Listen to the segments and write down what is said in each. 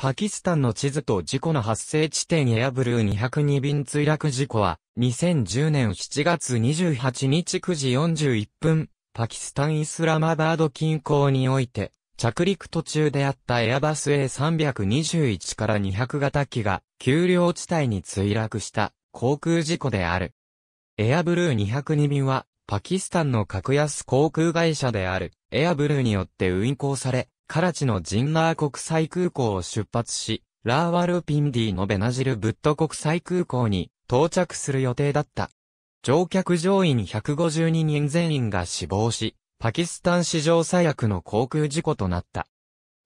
パキスタンの地図と事故の発生地点エアブルー202便墜落事故は、2010年7月28日9時41分、パキスタン・イスラマバード近郊において、着陸途中であったエアバス A321 から200型機が、丘陵地帯に墜落した航空事故である。エアブルー202便は、パキスタンの格安航空会社である、エアブルーによって運航され、カラチのジンナー国際空港を出発し、ラーワルピンディのベナジルブット国際空港に到着する予定だった。乗客乗員152人全員が死亡し、パキスタン史上最悪の航空事故となった。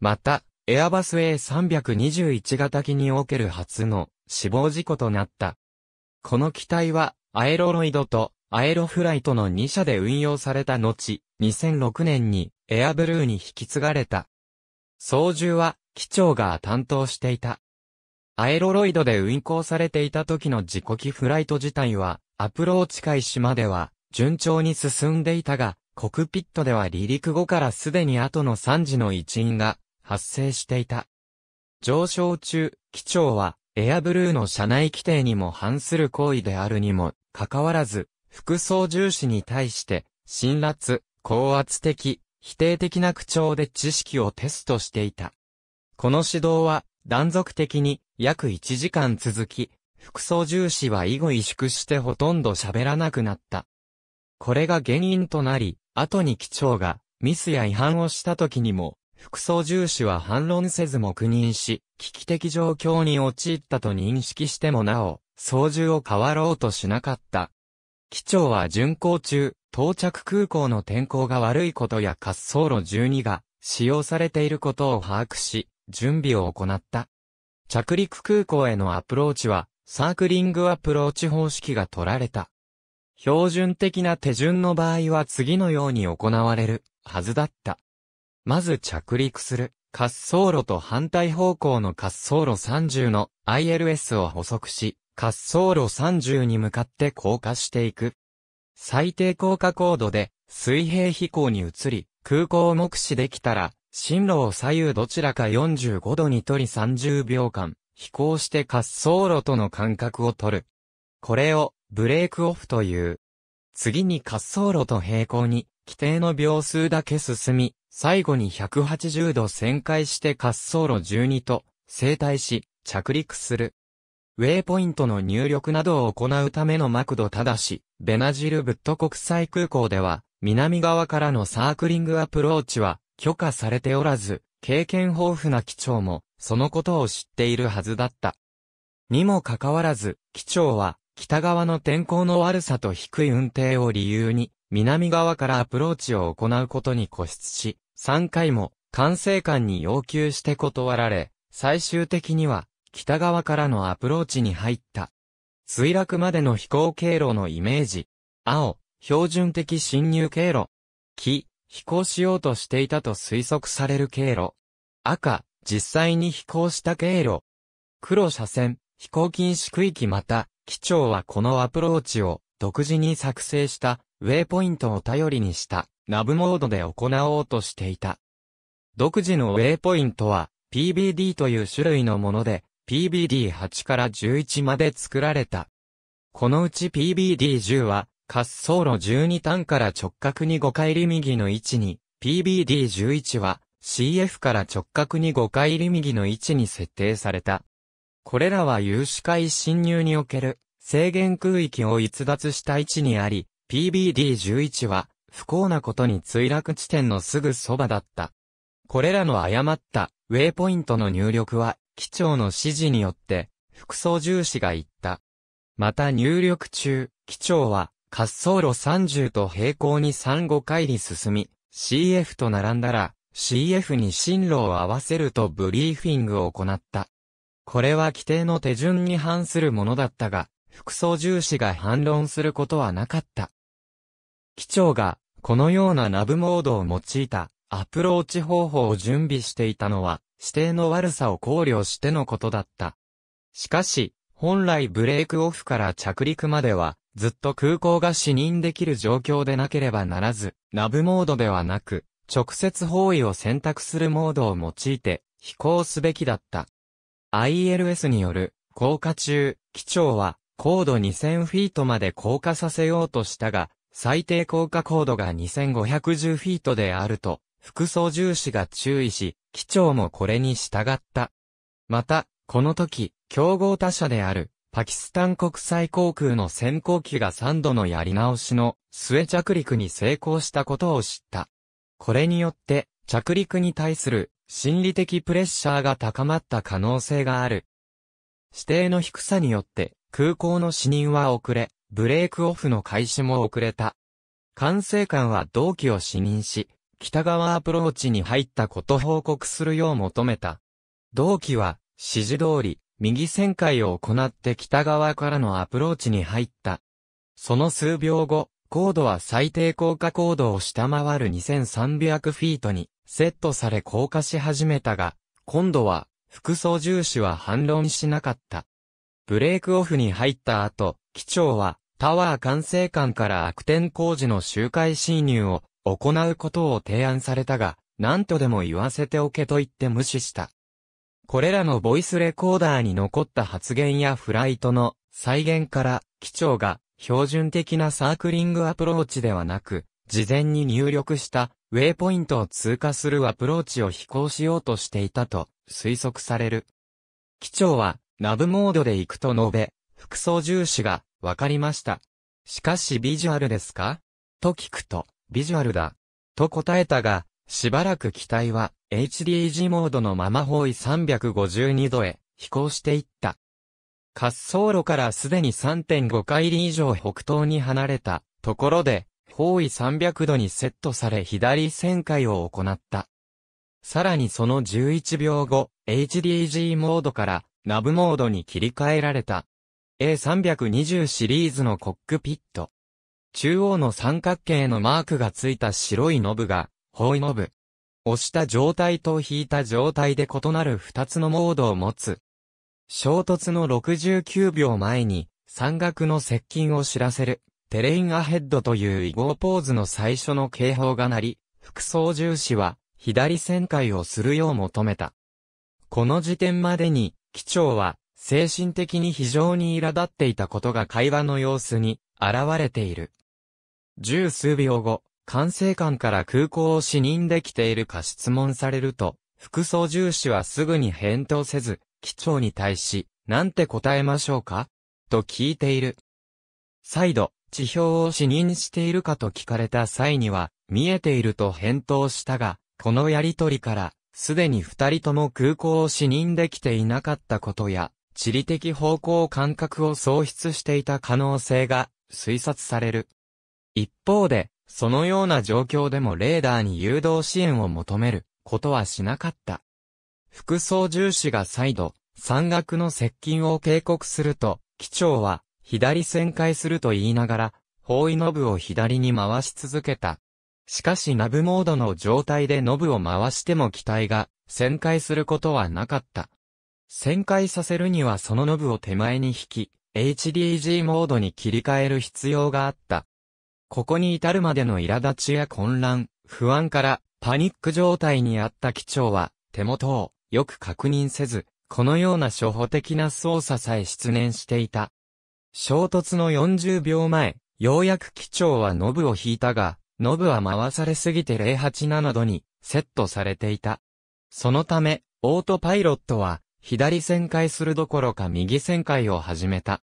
また、エアバス A321 型機における初の死亡事故となった。この機体は、アエロロイドとアエロフライトの2社で運用された後、2006年にエアブルーに引き継がれた。操縦は、機長が担当していた。アエロロイドで運行されていた時の自己機フライト自体は、アプローチ開始までは、順調に進んでいたが、コクピットでは離陸後からすでに後の3時の一員が発生していた。上昇中、機長は、エアブルーの車内規定にも反する行為であるにも、かかわらず、副操縦士に対して、辛辣、高圧的、否定的な口調で知識をテストしていた。この指導は断続的に約1時間続き、副操縦士は以後萎縮してほとんど喋らなくなった。これが原因となり、後に機長がミスや違反をした時にも、副操縦士は反論せず黙認し、危機的状況に陥ったと認識してもなお、操縦を変わろうとしなかった。機長は巡航中、到着空港の天候が悪いことや滑走路12が使用されていることを把握し、準備を行った。着陸空港へのアプローチは、サークリングアプローチ方式が取られた。標準的な手順の場合は次のように行われるはずだった。まず着陸する滑走路と反対方向の滑走路30の ILS を補足し、滑走路30に向かって降下していく。最低降下高度で水平飛行に移り、空港を目視できたら、進路を左右どちらか45度に取り30秒間、飛行して滑走路との間隔を取る。これをブレークオフという。次に滑走路と平行に、規定の秒数だけ進み、最後に180度旋回して滑走路12と、整体し、着陸する。ウェイポイントの入力などを行うためのマクドただし、ベナジルブット国際空港では、南側からのサークリングアプローチは許可されておらず、経験豊富な機長も、そのことを知っているはずだった。にもかかわらず、機長は、北側の天候の悪さと低い運転を理由に、南側からアプローチを行うことに固執し、3回も、管制官に要求して断られ、最終的には、北側からのアプローチに入った。墜落までの飛行経路のイメージ。青、標準的侵入経路。木、飛行しようとしていたと推測される経路。赤、実際に飛行した経路。黒車線、飛行禁止区域また、機長はこのアプローチを独自に作成したウェイポイントを頼りにしたナブモードで行おうとしていた。独自のウェイポイントは PBD という種類のもので PBD8 から11まで作られた。このうち PBD10 は、滑走路12端から直角に5回り右の位置に、PBD11 は CF から直角に5回り右の位置に設定された。これらは有視界侵入における制限空域を逸脱した位置にあり、PBD11 は不幸なことに墜落地点のすぐそばだった。これらの誤ったウェイポイントの入力は機長の指示によって、副操縦士が言った。また入力中、機長は滑走路30と平行に35回に進み、CF と並んだら、CF に進路を合わせるとブリーフィングを行った。これは規定の手順に反するものだったが、副操縦士が反論することはなかった。機長が、このようなナブモードを用いたアプローチ方法を準備していたのは、指定の悪さを考慮してのことだった。しかし、本来ブレークオフから着陸までは、ずっと空港が視認できる状況でなければならず、ナブモードではなく、直接方位を選択するモードを用いて、飛行すべきだった。ILS による、降下中、機長は、高度2000フィートまで降下させようとしたが、最低降下高度が2510フィートであると、副操縦士が注意し、機長もこれに従った。また、この時、競合他社である、パキスタン国際航空の先行機が3度のやり直しの末着陸に成功したことを知った。これによって、着陸に対する心理的プレッシャーが高まった可能性がある。指定の低さによって、空港の死人は遅れ、ブレークオフの開始も遅れた。管制官は同期を死任し、北側アプローチに入ったこと報告するよう求めた。同期は、指示通り、右旋回を行って北側からのアプローチに入った。その数秒後、高度は最低降下高度を下回る2300フィートにセットされ降下し始めたが、今度は副操縦士は反論しなかった。ブレークオフに入った後、機長はタワー管制官から悪天工事の周回侵入を行うことを提案されたが、何とでも言わせておけと言って無視した。これらのボイスレコーダーに残った発言やフライトの再現から、機長が標準的なサークリングアプローチではなく、事前に入力したウェイポイントを通過するアプローチを飛行しようとしていたと推測される。機長はナブモードで行くと述べ、服装重視がわかりました。しかしビジュアルですかと聞くと、ビジュアルだ。と答えたが、しばらく機体は HDG モードのまま方位352度へ飛行していった。滑走路からすでに3.5回り以上北東に離れたところで方位300度にセットされ左旋回を行った。さらにその11秒後、HDG モードからナブモードに切り替えられた。A320 シリーズのコックピット。中央の三角形のマークがついた白いノブが、方位ノブ。押した状態と引いた状態で異なる二つのモードを持つ。衝突の69秒前に、山岳の接近を知らせる、テレインアヘッドという異合ポーズの最初の警報が鳴り、副操縦士は、左旋回をするよう求めた。この時点までに、機長は、精神的に非常に苛立っていたことが会話の様子に、現れている。十数秒後、管制官から空港を視認できているか質問されると、副操縦士はすぐに返答せず、機長に対し、なんて答えましょうかと聞いている。再度、地表を視認しているかと聞かれた際には、見えていると返答したが、このやりとりから、すでに二人とも空港を視認できていなかったことや、地理的方向感覚を喪失していた可能性が推察される。一方で、そのような状況でもレーダーに誘導支援を求めることはしなかった。副操縦士が再度、山岳の接近を警告すると、機長は左旋回すると言いながら、包囲ノブを左に回し続けた。しかしナブモードの状態でノブを回しても機体が旋回することはなかった。旋回させるにはそのノブを手前に引き、HDG モードに切り替える必要があった。ここに至るまでの苛立ちや混乱、不安からパニック状態にあった機長は手元をよく確認せず、このような初歩的な操作さえ失念していた。衝突の40秒前、ようやく機長はノブを引いたが、ノブは回されすぎて087度にセットされていた。そのため、オートパイロットは左旋回するどころか右旋回を始めた。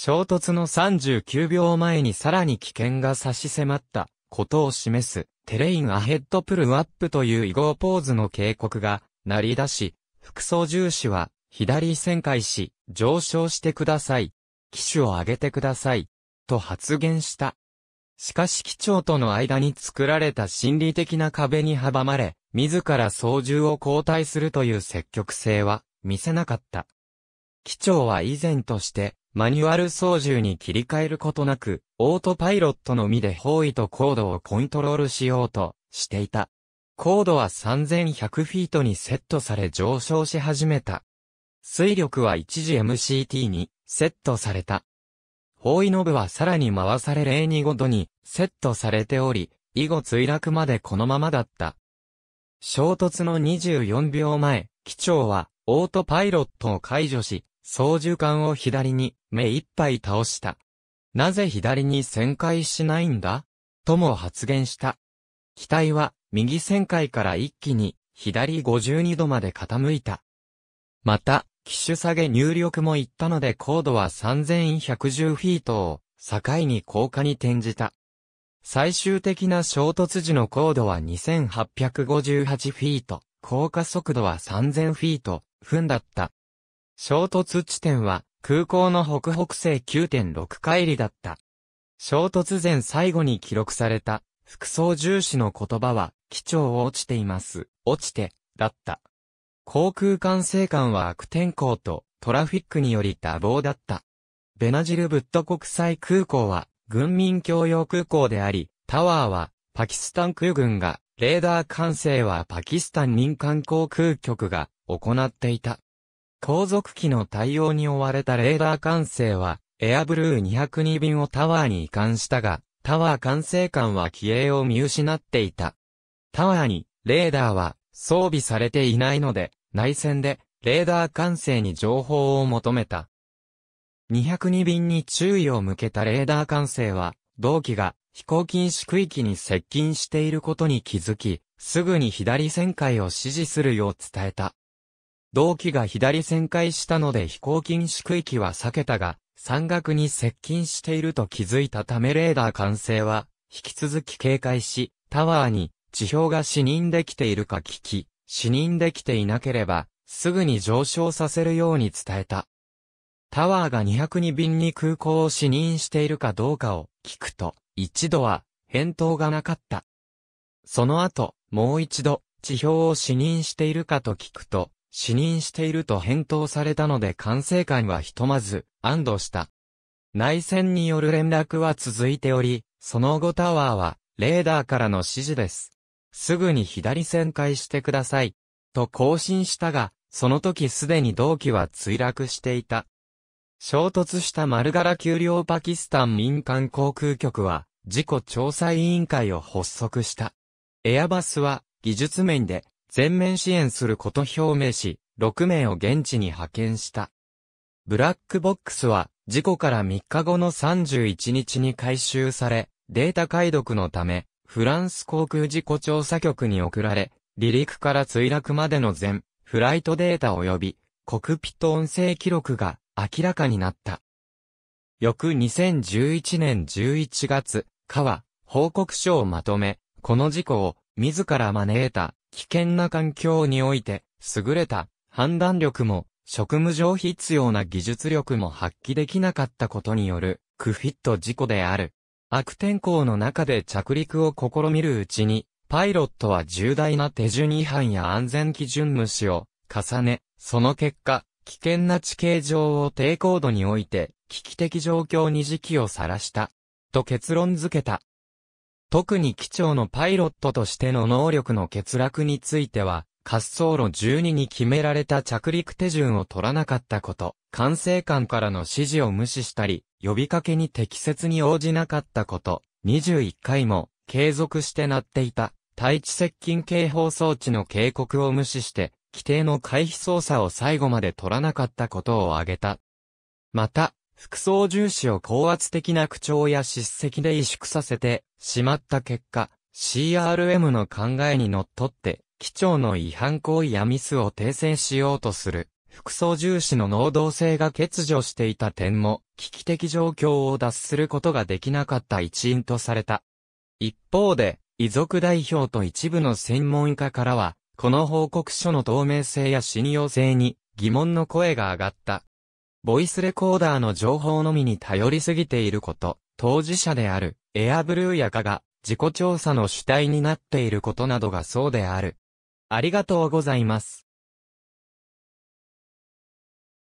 衝突の39秒前にさらに危険が差し迫ったことを示すテレインアヘッドプルアップという異号ポーズの警告が鳴り出し、副操縦士は左旋回し上昇してください。機種を上げてください。と発言した。しかし機長との間に作られた心理的な壁に阻まれ、自ら操縦を交代するという積極性は見せなかった。機長は以前として、マニュアル操縦に切り替えることなく、オートパイロットのみで方位と高度をコントロールしようとしていた。高度は3100フィートにセットされ上昇し始めた。水力は一時 MCT にセットされた。方位ノブはさらに回され025度にセットされており、以後墜落までこのままだった。衝突の24秒前、機長はオートパイロットを解除し、操縦桿を左に目いっぱい倒した。なぜ左に旋回しないんだとも発言した。機体は右旋回から一気に左52度まで傾いた。また、機種下げ入力もいったので高度は3110フィートを境に降下に転じた。最終的な衝突時の高度は2858フィート、降下速度は3000フィート、分だった。衝突地点は空港の北北西9.6海里だった。衝突前最後に記録された副操縦士の言葉は、機長を落ちています。落ちて、だった。航空管制官は悪天候とトラフィックにより多忙だった。ベナジルブット国際空港は軍民共用空港であり、タワーはパキスタン空軍が、レーダー管制はパキスタン民間航空局が行っていた。後続機の対応に追われたレーダー管制は、エアブルー202便をタワーに移管したが、タワー管制官は機影を見失っていた。タワーに、レーダーは装備されていないので、内戦で、レーダー管制に情報を求めた。202便に注意を向けたレーダー管制は、同機が飛行禁止区域に接近していることに気づき、すぐに左旋回を指示するよう伝えた。同期が左旋回したので飛行禁止区域は避けたが、山岳に接近していると気づいたためレーダー完成は、引き続き警戒し、タワーに地表が死認できているか聞き、死認できていなければ、すぐに上昇させるように伝えた。タワーが202便に空港を死認しているかどうかを聞くと、一度は返答がなかった。その後、もう一度、地表を死認しているかと聞くと、死認していると返答されたので管制官はひとまず安堵した。内戦による連絡は続いており、その後タワーはレーダーからの指示です。すぐに左旋回してください。と更新したが、その時すでに同期は墜落していた。衝突した丸柄丘陵パキスタン民間航空局は、事故調査委員会を発足した。エアバスは、技術面で、全面支援すること表明し、6名を現地に派遣した。ブラックボックスは、事故から3日後の31日に回収され、データ解読のため、フランス航空事故調査局に送られ、離陸から墜落までの全、フライトデータ及び、コクピット音声記録が明らかになった。翌2011年11月、カは報告書をまとめ、この事故を自ら招いた危険な環境において、優れた判断力も、職務上必要な技術力も発揮できなかったことによる、クフィット事故である。悪天候の中で着陸を試みるうちに、パイロットは重大な手順違反や安全基準無視を重ね、その結果、危険な地形上を低高度において、危機的状況に時期をさらした。と結論付けた。特に機長のパイロットとしての能力の欠落については、滑走路12に決められた着陸手順を取らなかったこと、管制官からの指示を無視したり、呼びかけに適切に応じなかったこと、21回も継続して鳴っていた、対地接近警報装置の警告を無視して、規定の回避操作を最後まで取らなかったことを挙げた。また、服装重視を高圧的な口調や叱責で萎縮させて、しまった結果、CRM の考えにのっとって、機長の違反行為やミスを訂正しようとする、副操縦士の能動性が欠如していた点も、危機的状況を脱することができなかった一因とされた。一方で、遺族代表と一部の専門家からは、この報告書の透明性や信用性に疑問の声が上がった。ボイスレコーダーの情報のみに頼りすぎていること、当事者である、エアブルーヤカが、自己調査の主体になっていることなどがそうである。ありがとうございます。